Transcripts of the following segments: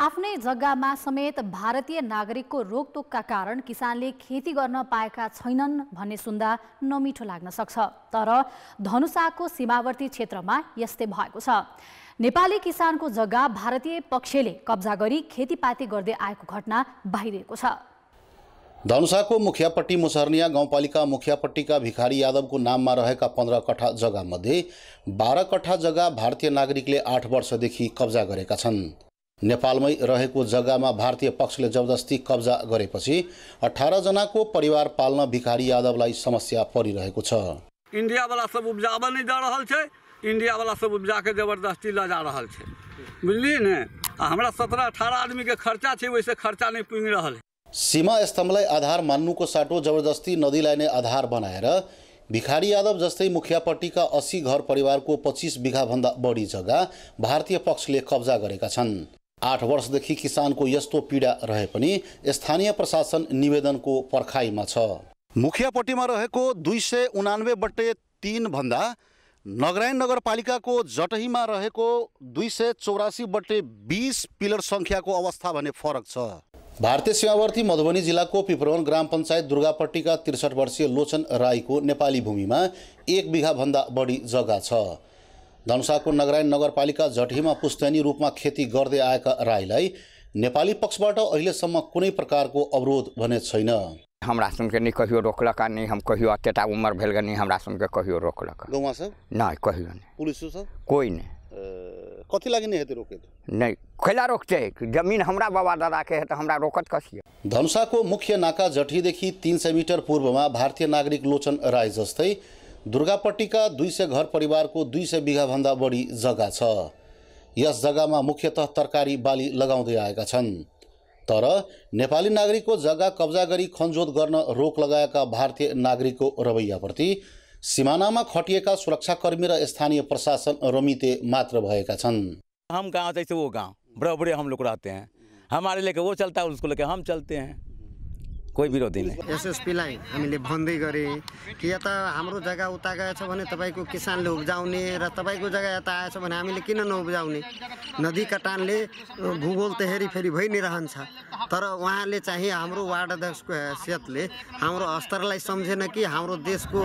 आफ्नै जग्गामा समेत भारतीय नागरिकको रोकटोकका कारण किसानले खेती गर्न पाएका छैनन् भन्ने सुन्दा नमिठो लाग्न सक्छ तर धनुषाको सीमावर्ती क्षेत्रमा यस्तै भएको छ नेपाली किसानको जग्गा भारतीय पक्षले कब्जा गरी खेतीपाती गर्दै आएको घटना बाहिरिएको छ धनुषाको मुखियापट्टि मुसर्निया गाउँपालिका मुखियापट्टिका भिखारी यादवको नाममा रहेका पन्ध्र कठा जग्गामध्ये बाह्र कठा जग्गा भारतीय नागरिकले आठ वर्षदेखि कब्जा गरेका छन् नेपालमै रहेको जग्गामा भारतीय पक्षले जबरजस्ती कब्जा गरेपछि अठारजनाको परिवार पाल्न भिखारी यादवलाई समस्या परिरहेको छ इन्डियावाला सब उपजाबल नै दऽ रहल छै इन्डियावाला सब उपजाके जबरजस्ती लऽ जा रहल छै बुझलियै ने हमरा सत्रह अठारह आदमीके खर्चा छै ओहिसँ खर्चा नै पुगि रहल सीमा स्तम्भलाई आधार मान्नुको साटो जबरजस्ती नदीलाई नै आधार बनाएर भिखारी यादव जस्तै मुखियापट्टिका अस्सी घर परिवारको पच्चिस बिघाभन्दा बढी जग्गा भारतीय पक्षले कब्जा गरेका छन् आठ वर्षदेखि किसानको यस्तो पीडा रहे पनि स्थानीय प्रशासन निवेदनको पर्खाइमा छ मुखियापट्टिमा रहेको दुई सय उनानब्बे तिन तिनभन्दा नगरायण नगरपालिकाको जटहीमा रहेको दुई सय चौरासी बट्टे बिस पिलर सङ्ख्याको अवस्था भने फरक छ भारतीय सीमावर्ती मधुबनी जिल्लाको पिपरवन ग्राम पञ्चायत दुर्गापट्टिका त्रिसठ वर्षीय लोचन राईको नेपाली भूमिमा एक बिघाभन्दा बढी जग्गा छ धनुषाको नगरायण नगरपालिका झटीमा पुस्तैनी रूपमा खेती गर्दै आएका राईलाई नेपाली पक्षबाट अहिलेसम्म कुनै प्रकारको अवरोध भने छैन हमरा सुनके नहीं कहियो रोकलक नहीं हम कहियो अतेटा उम्र भेल नहीं हमरा सुनके कहियो रोकलक गौवा सब नहीं कहियो नहीं पुलिस सब कोई नहीं कथी लागि नहीं हेतै रोके नहीं कैला रोकते जमीन हमरा बाबा दादा के है त हमरा रोकत कसी को मुख्य नाका जठी देखि 300 मिटर पूर्वमा भारतीय नागरिक लोचन राई जस्तै दुर्गापट्टिका दुई सय घर परिवारको दुई सय बिघाभन्दा बढी जग्गा छ यस जग्गामा मुख्यतः तरकारी बाली लगाउँदै आएका छन् तर नेपाली नागरिकको जग्गा कब्जा गरी खनजोत गर्न रोक लगाएका भारतीय नागरिकको रवैयाप्रति सिमानामा खटिएका सुरक्षाकर्मी र स्थानीय प्रशासन रमिते मात्र भएका छन् हम गाउँ जैसे ऊ गाउँ बड़े बड़े हम लोग रहते हैं हमारे लेके वो चलता है उसको लेके हम चलते हैं कोही विरोधी नै एसएसपीलाई हामीले भन्दै गरे कि या त हाम्रो जग्गा उता गएछ भने तपाईँको किसानले उब्जाउने र तपाईँको जग्गा यता आएछ भने हामीले किन नउब्जाउने नदी कटानले भूगोल त हेरी फेरि भइ नै रहन्छ तर उहाँले चाहिँ हाम्रो वार्ड अध्यक्षको हैसियतले हाम्रो स्तरलाई सम्झेन कि हाम्रो देशको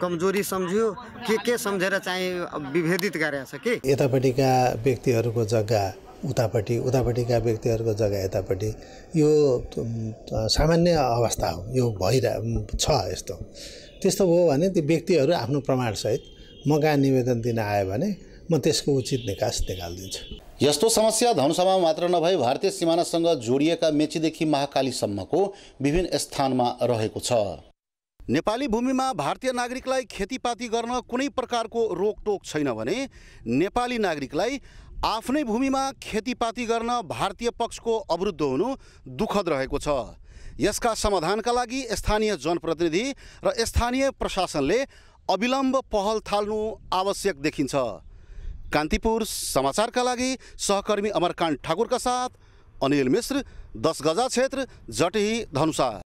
कमजोरी सम्झ्यो के के सम्झेर चाहिँ विभेदित गरेछ कि यतापट्टिका व्यक्तिहरूको जग्गा उतापट्टि उतापट्टिका व्यक्तिहरूको जग्गा यतापट्टि यो सामान्य अवस्था हो यो भइरह छ यस्तो त्यस्तो हो भने ती व्यक्तिहरू आफ्नो प्रमाणसहित म कहाँ निवेदन दिन आयो भने म त्यसको उचित निकास निकालिदिन्छु यस्तो समस्या धनुषामा मात्र नभई भारतीय सिमानासँग जोडिएका मेचीदेखि महाकालीसम्मको विभिन्न स्थानमा रहेको छ नेपाली भूमिमा भारतीय नागरिकलाई खेतीपाती गर्न कुनै प्रकारको रोकटोक छैन भने नेपाली नागरिकलाई आफ्नै भूमिमा खेतीपाती गर्न भारतीय पक्षको अवरुद्ध हुनु दुःखद रहेको छ यसका समाधानका लागि स्थानीय जनप्रतिनिधि र स्थानीय प्रशासनले अविलम्ब पहल थाल्नु आवश्यक देखिन्छ कान्तिपुर समाचारका लागि सहकर्मी अमरकान्त ठाकुरका साथ अनिल मिश्र दस गजा क्षेत्र जटही धनुषा